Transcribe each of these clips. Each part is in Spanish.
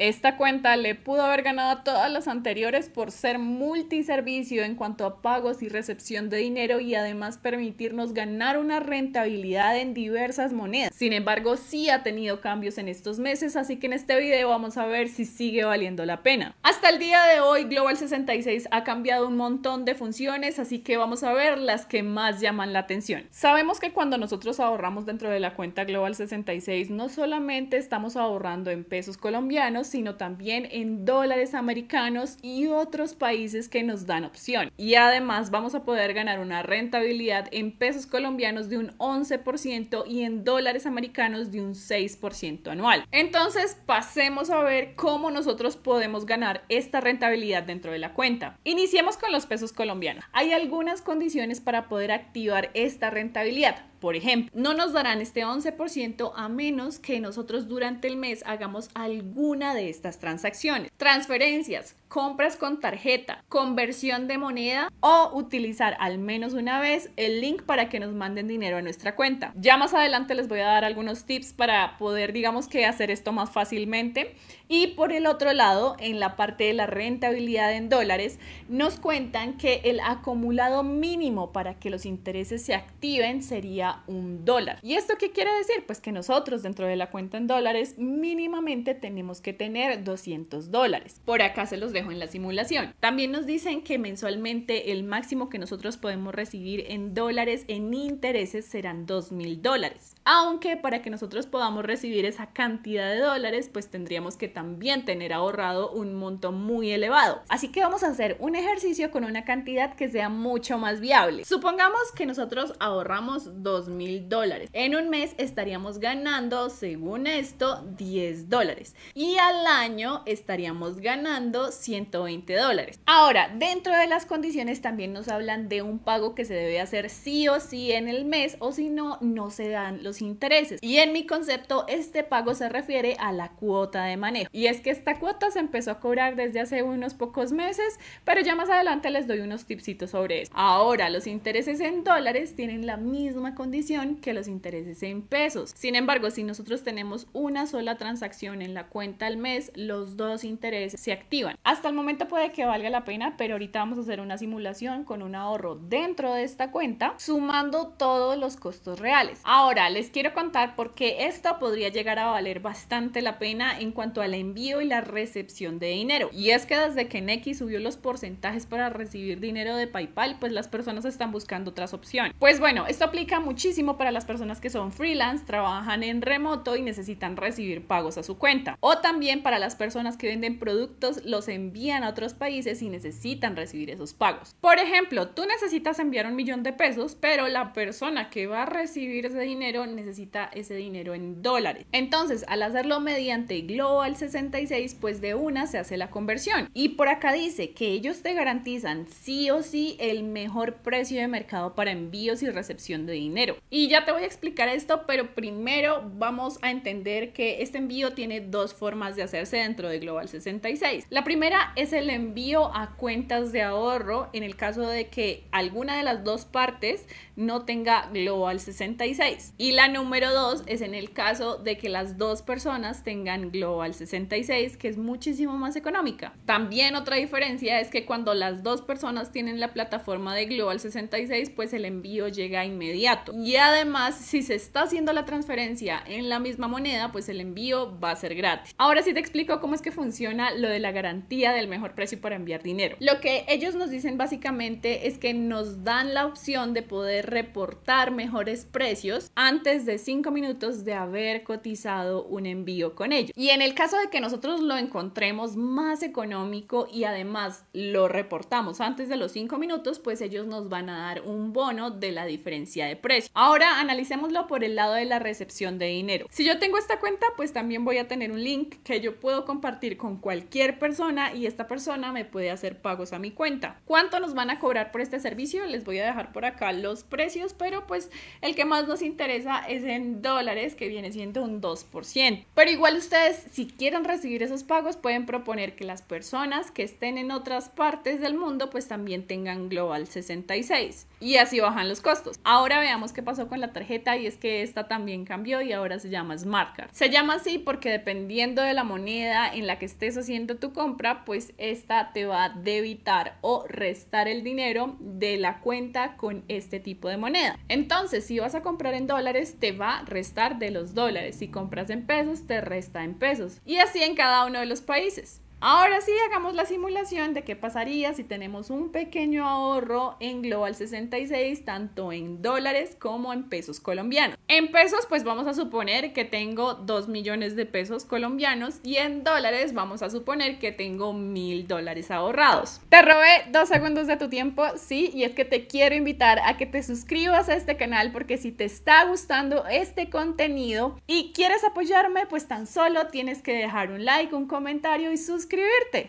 Esta cuenta le pudo haber ganado a todas las anteriores por ser multiservicio en cuanto a pagos y recepción de dinero y además permitirnos ganar una rentabilidad en diversas monedas. Sin embargo, sí ha tenido cambios en estos meses, así que en este video vamos a ver si sigue valiendo la pena. Hasta el día de hoy, Global 66 ha cambiado un montón de funciones, así que vamos a ver las que más llaman la atención. Sabemos que cuando nosotros ahorramos dentro de la cuenta Global 66, no solamente estamos ahorrando en pesos colombianos, sino también en dólares americanos y otros países que nos dan opción. Y además vamos a poder ganar una rentabilidad en pesos colombianos de un 11% y en dólares americanos de un 6% anual. Entonces pasemos a ver cómo nosotros podemos ganar esta rentabilidad dentro de la cuenta. Iniciemos con los pesos colombianos. Hay algunas condiciones para poder activar esta rentabilidad. Por ejemplo, no nos darán este 11% a menos que nosotros durante el mes hagamos alguna de estas transacciones. Transferencias compras con tarjeta, conversión de moneda o utilizar al menos una vez el link para que nos manden dinero a nuestra cuenta. Ya más adelante les voy a dar algunos tips para poder, digamos que, hacer esto más fácilmente. Y por el otro lado, en la parte de la rentabilidad en dólares, nos cuentan que el acumulado mínimo para que los intereses se activen sería un dólar. ¿Y esto qué quiere decir? Pues que nosotros dentro de la cuenta en dólares mínimamente tenemos que tener 200 dólares. Por acá se los dejo en la simulación. También nos dicen que mensualmente el máximo que nosotros podemos recibir en dólares en intereses serán 2.000 mil dólares. Aunque para que nosotros podamos recibir esa cantidad de dólares, pues tendríamos que también tener ahorrado un monto muy elevado. Así que vamos a hacer un ejercicio con una cantidad que sea mucho más viable. Supongamos que nosotros ahorramos 2.000 mil dólares. En un mes estaríamos ganando, según esto, 10 dólares. Y al año estaríamos ganando 120 dólares. Ahora, dentro de las condiciones también nos hablan de un pago que se debe hacer sí o sí en el mes o si no, no se dan los intereses. Y en mi concepto, este pago se refiere a la cuota de manejo. Y es que esta cuota se empezó a cobrar desde hace unos pocos meses, pero ya más adelante les doy unos tipsitos sobre eso. Ahora, los intereses en dólares tienen la misma condición que los intereses en pesos. Sin embargo, si nosotros tenemos una sola transacción en la cuenta al mes, los dos intereses se activan. Hasta el momento puede que valga la pena, pero ahorita vamos a hacer una simulación con un ahorro dentro de esta cuenta, sumando todos los costos reales. Ahora, les quiero contar por qué esto podría llegar a valer bastante la pena en cuanto al envío y la recepción de dinero. Y es que desde que Nequi subió los porcentajes para recibir dinero de PayPal, pues las personas están buscando otras opciones. Pues bueno, esto aplica muchísimo para las personas que son freelance, trabajan en remoto y necesitan recibir pagos a su cuenta. O también para las personas que venden productos, los envíos envían a otros países y necesitan recibir esos pagos. Por ejemplo, tú necesitas enviar un millón de pesos, pero la persona que va a recibir ese dinero necesita ese dinero en dólares. Entonces, al hacerlo mediante Global 66, pues de una se hace la conversión. Y por acá dice que ellos te garantizan sí o sí el mejor precio de mercado para envíos y recepción de dinero. Y ya te voy a explicar esto, pero primero vamos a entender que este envío tiene dos formas de hacerse dentro de Global 66. La primera es el envío a cuentas de ahorro en el caso de que alguna de las dos partes no tenga Global 66. Y la número 2 es en el caso de que las dos personas tengan Global 66, que es muchísimo más económica. También otra diferencia es que cuando las dos personas tienen la plataforma de Global 66, pues el envío llega inmediato. Y además, si se está haciendo la transferencia en la misma moneda, pues el envío va a ser gratis. Ahora sí te explico cómo es que funciona lo de la garantía del mejor precio para enviar dinero. Lo que ellos nos dicen básicamente es que nos dan la opción de poder reportar mejores precios antes de 5 minutos de haber cotizado un envío con ellos. Y en el caso de que nosotros lo encontremos más económico y además lo reportamos antes de los 5 minutos, pues ellos nos van a dar un bono de la diferencia de precio. Ahora analicémoslo por el lado de la recepción de dinero. Si yo tengo esta cuenta, pues también voy a tener un link que yo puedo compartir con cualquier persona y esta persona me puede hacer pagos a mi cuenta. ¿Cuánto nos van a cobrar por este servicio? Les voy a dejar por acá los precios, pero pues el que más nos interesa es en dólares, que viene siendo un 2%. Pero igual ustedes, si quieren recibir esos pagos, pueden proponer que las personas que estén en otras partes del mundo, pues también tengan Global 66. Y así bajan los costos. Ahora veamos qué pasó con la tarjeta y es que esta también cambió y ahora se llama Smartcard. Se llama así porque dependiendo de la moneda en la que estés haciendo tu compra, pues esta te va a debitar o restar el dinero de la cuenta con este tipo de moneda. Entonces, si vas a comprar en dólares, te va a restar de los dólares. Si compras en pesos, te resta en pesos. Y así en cada uno de los países. Ahora sí, hagamos la simulación de qué pasaría si tenemos un pequeño ahorro en Global 66, tanto en dólares como en pesos colombianos. En pesos, pues vamos a suponer que tengo 2 millones de pesos colombianos y en dólares vamos a suponer que tengo mil dólares ahorrados. Te robé dos segundos de tu tiempo, sí, y es que te quiero invitar a que te suscribas a este canal porque si te está gustando este contenido y quieres apoyarme, pues tan solo tienes que dejar un like, un comentario y suscribirte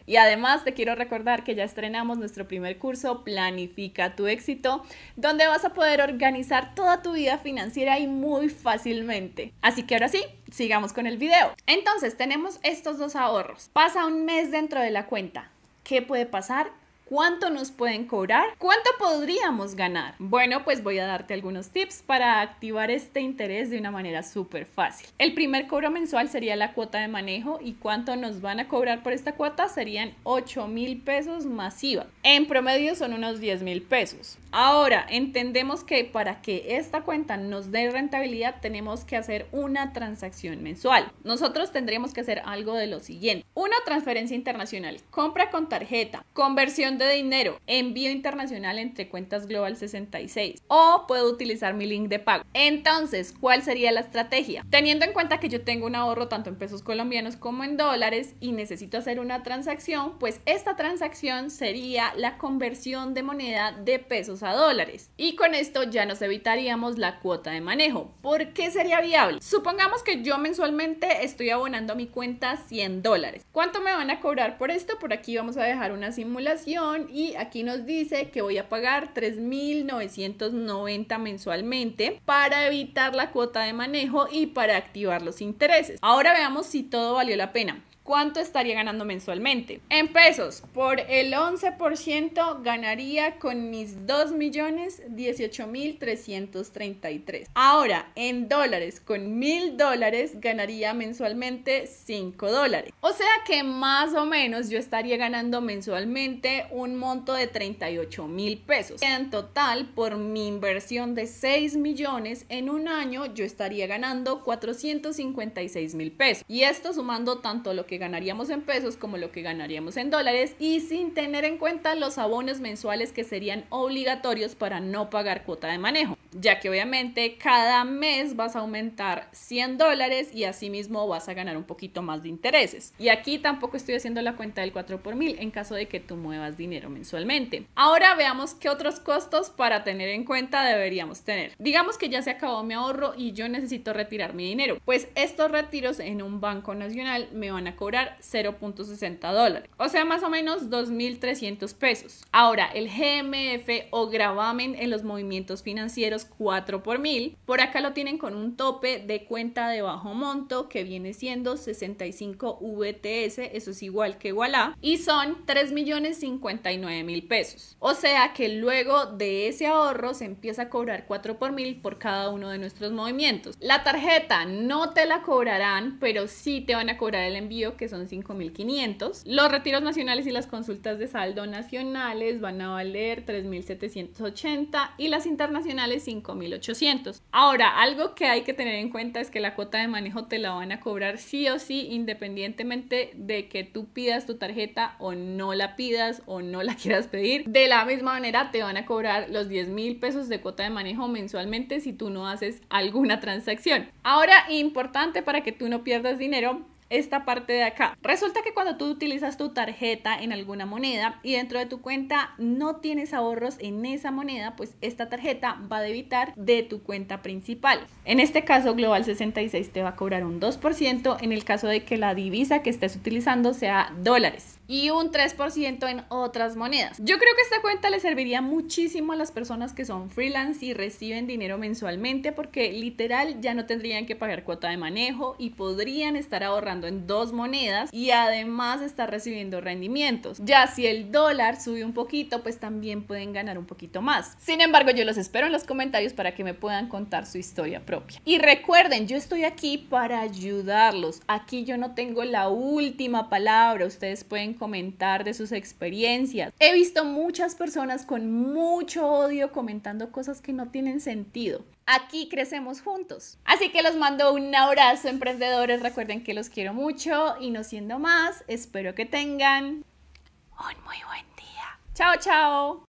y además te quiero recordar que ya estrenamos nuestro primer curso Planifica tu éxito, donde vas a poder organizar toda tu vida financiera y muy fácilmente. Así que ahora sí, sigamos con el video. Entonces tenemos estos dos ahorros. Pasa un mes dentro de la cuenta. ¿Qué puede pasar? cuánto nos pueden cobrar, cuánto podríamos ganar. Bueno, pues voy a darte algunos tips para activar este interés de una manera súper fácil. El primer cobro mensual sería la cuota de manejo y cuánto nos van a cobrar por esta cuota serían 8 mil pesos masiva. En promedio son unos 10 mil pesos. Ahora, entendemos que para que esta cuenta nos dé rentabilidad tenemos que hacer una transacción mensual. Nosotros tendríamos que hacer algo de lo siguiente. Una transferencia internacional, compra con tarjeta, conversión de dinero, envío internacional entre cuentas Global 66 o puedo utilizar mi link de pago. Entonces, ¿cuál sería la estrategia? Teniendo en cuenta que yo tengo un ahorro tanto en pesos colombianos como en dólares y necesito hacer una transacción, pues esta transacción sería la conversión de moneda de pesos a dólares. Y con esto ya nos evitaríamos la cuota de manejo. ¿Por qué sería viable? Supongamos que yo mensualmente estoy abonando a mi cuenta 100 dólares. ¿Cuánto me van a cobrar por esto? Por aquí vamos a dejar una simulación y aquí nos dice que voy a pagar 3.990 mensualmente para evitar la cuota de manejo y para activar los intereses. Ahora veamos si todo valió la pena. ¿cuánto estaría ganando mensualmente? En pesos, por el 11% ganaría con mis 2 millones 18 mil 333. Ahora, en dólares, con mil dólares ganaría mensualmente 5 dólares. O sea que más o menos yo estaría ganando mensualmente un monto de 38 mil pesos. En total, por mi inversión de 6 millones en un año, yo estaría ganando 456 mil pesos. Y esto sumando tanto lo que que ganaríamos en pesos como lo que ganaríamos en dólares y sin tener en cuenta los abonos mensuales que serían obligatorios para no pagar cuota de manejo ya que obviamente cada mes vas a aumentar 100 dólares y asimismo vas a ganar un poquito más de intereses. Y aquí tampoco estoy haciendo la cuenta del 4 por 1000 en caso de que tú muevas dinero mensualmente. Ahora veamos qué otros costos para tener en cuenta deberíamos tener. Digamos que ya se acabó mi ahorro y yo necesito retirar mi dinero. Pues estos retiros en un banco nacional me van a cobrar 0.60 dólares, o sea, más o menos 2.300 pesos. Ahora, el GMF o gravamen en los movimientos financieros 4 por mil. Por acá lo tienen con un tope de cuenta de bajo monto que viene siendo 65 VTS, eso es igual que Wallah, y son 3 millones 59 mil pesos. O sea que luego de ese ahorro se empieza a cobrar 4 por mil por cada uno de nuestros movimientos. La tarjeta no te la cobrarán, pero sí te van a cobrar el envío que son 5.500. Los retiros nacionales y las consultas de saldo nacionales van a valer 3.780 y las internacionales 5.800. Ahora, algo que hay que tener en cuenta es que la cuota de manejo te la van a cobrar sí o sí, independientemente de que tú pidas tu tarjeta o no la pidas o no la quieras pedir. De la misma manera, te van a cobrar los 10 mil pesos de cuota de manejo mensualmente si tú no haces alguna transacción. Ahora, importante para que tú no pierdas dinero, esta parte de acá. Resulta que cuando tú utilizas tu tarjeta en alguna moneda y dentro de tu cuenta no tienes ahorros en esa moneda, pues esta tarjeta va a debitar de tu cuenta principal. En este caso, Global 66 te va a cobrar un 2% en el caso de que la divisa que estés utilizando sea dólares y un 3% en otras monedas. Yo creo que esta cuenta le serviría muchísimo a las personas que son freelance y reciben dinero mensualmente porque literal ya no tendrían que pagar cuota de manejo y podrían estar ahorrando en dos monedas y además estar recibiendo rendimientos. Ya si el dólar sube un poquito, pues también pueden ganar un poquito más. Sin embargo, yo los espero en los comentarios para que me puedan contar su historia propia. Y recuerden, yo estoy aquí para ayudarlos. Aquí yo no tengo la última palabra. Ustedes pueden comentar de sus experiencias. He visto muchas personas con mucho odio comentando cosas que no tienen sentido. Aquí crecemos juntos. Así que los mando un abrazo, emprendedores. Recuerden que los quiero mucho y no siendo más, espero que tengan un muy buen día. Chao, chao.